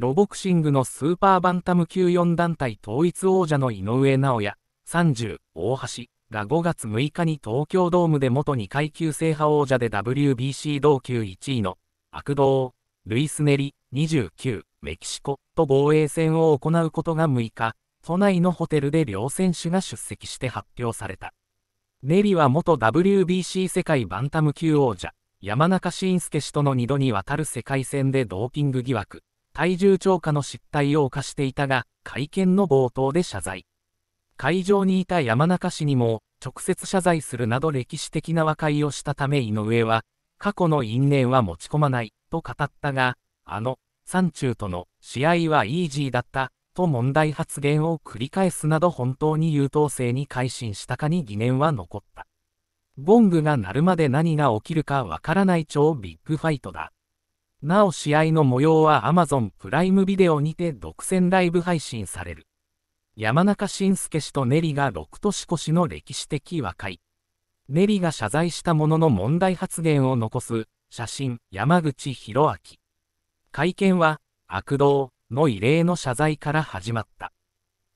ロボクシングのスーパーバンタム級4団体統一王者の井上尚弥、30、大橋が5月6日に東京ドームで元2階級制覇王者で WBC 同級1位の悪道、ルイスネリ、29、メキシコと防衛戦を行うことが6日、都内のホテルで両選手が出席して発表された。ネリは元 WBC 世界バンタム級王者、山中伸介氏との2度にわたる世界戦でドーピング疑惑、体重超過の失態を犯していたが、会見の冒頭で謝罪。会場にいた山中氏にも、直接謝罪するなど歴史的な和解をしたため井上は、過去の因縁は持ち込まない、と語ったが、あの、山中との試合はイージーだった、と問題発言を繰り返すなど本当に優等生に改心したかに疑念は残った。ボングが鳴るまで何が起きるかわからない超ビッグファイトだ。なお試合の模様は Amazon プライムビデオにて独占ライブ配信される。山中伸介氏とネリが6年越しの歴史的和解。ネリが謝罪したものの問題発言を残す写真山口博明。会見は悪道の異例の謝罪から始まった。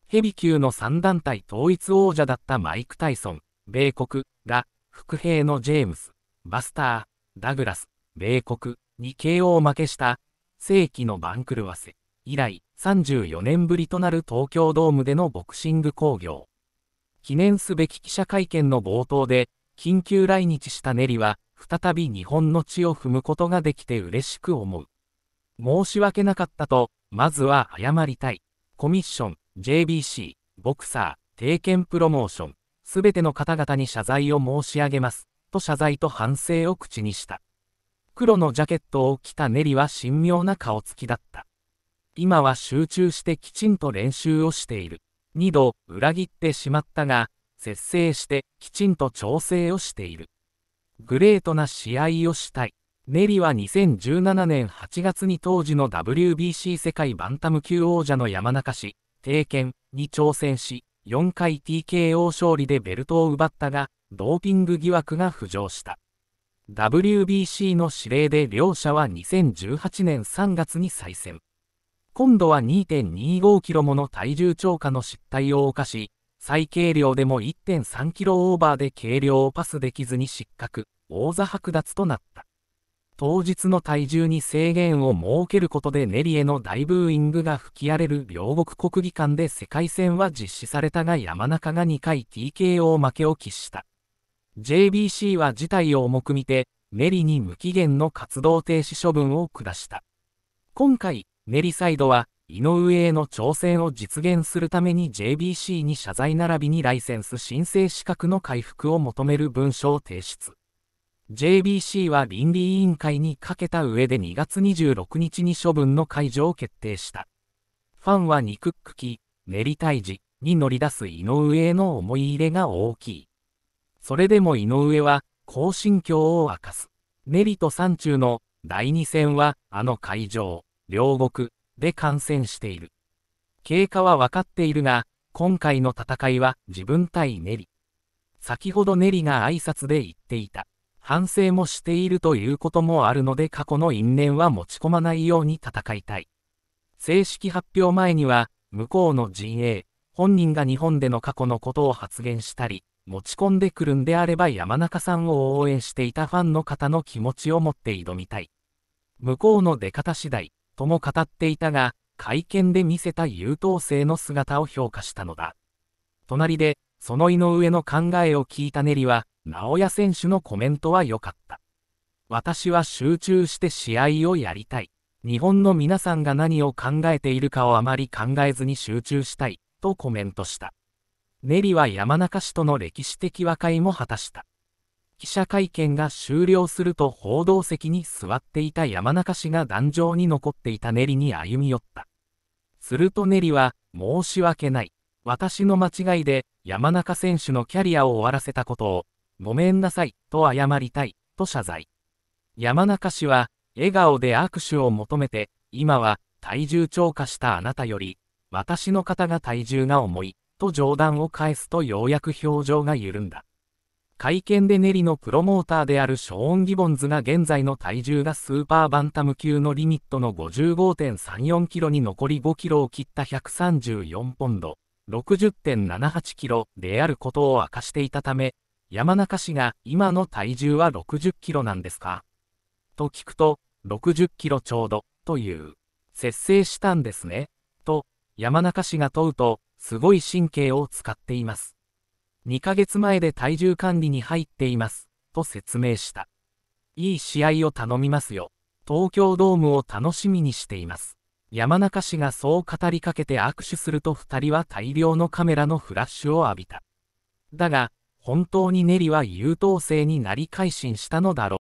ヘビ級の3団体統一王者だったマイク・タイソン、米国が、副兵のジェームス、バスター、ダグラス、米国に KO 負けした世紀の番狂わせ以来34年ぶりとなる東京ドームでのボクシング興行記念すべき記者会見の冒頭で緊急来日したネリは再び日本の地を踏むことができて嬉しく思う申し訳なかったとまずは謝りたいコミッション JBC ボクサー定見プロモーションすべての方々に謝罪を申し上げますと謝罪と反省を口にした黒のジャケットを着たネリは神妙な顔つきだった。今は集中してきちんと練習をしている。二度、裏切ってしまったが、節制してきちんと調整をしている。グレートな試合をしたい。ネリは2017年8月に当時の WBC 世界バンタム級王者の山中氏、帝拳に挑戦し、4回 TKO 勝利でベルトを奪ったが、ドーピング疑惑が浮上した。WBC の指令で両者は2018年3月に再戦。今度は2.25キロもの体重超過の失態を犯し、最軽量でも1.3キロオーバーで軽量をパスできずに失格、王座剥奪となった。当日の体重に制限を設けることでネリエの大ブーイングが吹き荒れる両国国技館で世界戦は実施されたが山中が2回 TKO 負けを喫した。JBC は事態を重く見て、ネリに無期限の活動停止処分を下した。今回、ネリサイドは、井上への挑戦を実現するために JBC に謝罪並びにライセンス申請資格の回復を求める文書を提出。JBC は倫理委員会にかけた上で2月26日に処分の解除を決定した。ファンは憎っくき、メリ退治に乗り出す井上への思い入れが大きい。それでも井上は、こ心境を明かす。ネリと山中の第2戦は、あの会場、両国で観戦している。経過は分かっているが、今回の戦いは自分対ネリ。先ほどネリが挨拶で言っていた。反省もしているということもあるので過去の因縁は持ち込まないように戦いたい。正式発表前には、向こうの陣営、本人が日本での過去のことを発言したり、持ち込んでくるんであれば山中さんを応援していたファンの方の気持ちを持って挑みたい。向こうの出方次第、とも語っていたが、会見で見せた優等生の姿を評価したのだ。隣で、その井上の考えを聞いたネリは、直哉選手のコメントは良かった。私は集中して試合をやりたい。日本の皆さんが何を考えているかをあまり考えずに集中したい、とコメントした。ネリは山中氏との歴史的和解も果たした。記者会見が終了すると報道席に座っていた山中氏が壇上に残っていたネリに歩み寄った。するとネリは、申し訳ない。私の間違いで山中選手のキャリアを終わらせたことを、ごめんなさい、と謝りたい、と謝罪。山中氏は、笑顔で握手を求めて、今は体重超過したあなたより、私の方が体重が重い。と冗談を返すとようやく表情が緩んだ。会見でネリのプロモーターであるショーン・ギボンズが現在の体重がスーパーバンタム級のリミットの55.34キロに残り5キロを切った134ポンド、60.78キロであることを明かしていたため、山中氏が今の体重は60キロなんですかと聞くと、60キロちょうどという、節制したんですね、と山中氏が問うと、すごい神経を使っています。2ヶ月前で体重管理に入っています、と説明した。いい試合を頼みますよ。東京ドームを楽しみにしています。山中氏がそう語りかけて握手すると2人は大量のカメラのフラッシュを浴びた。だが、本当にネリは優等生になり改心したのだろう。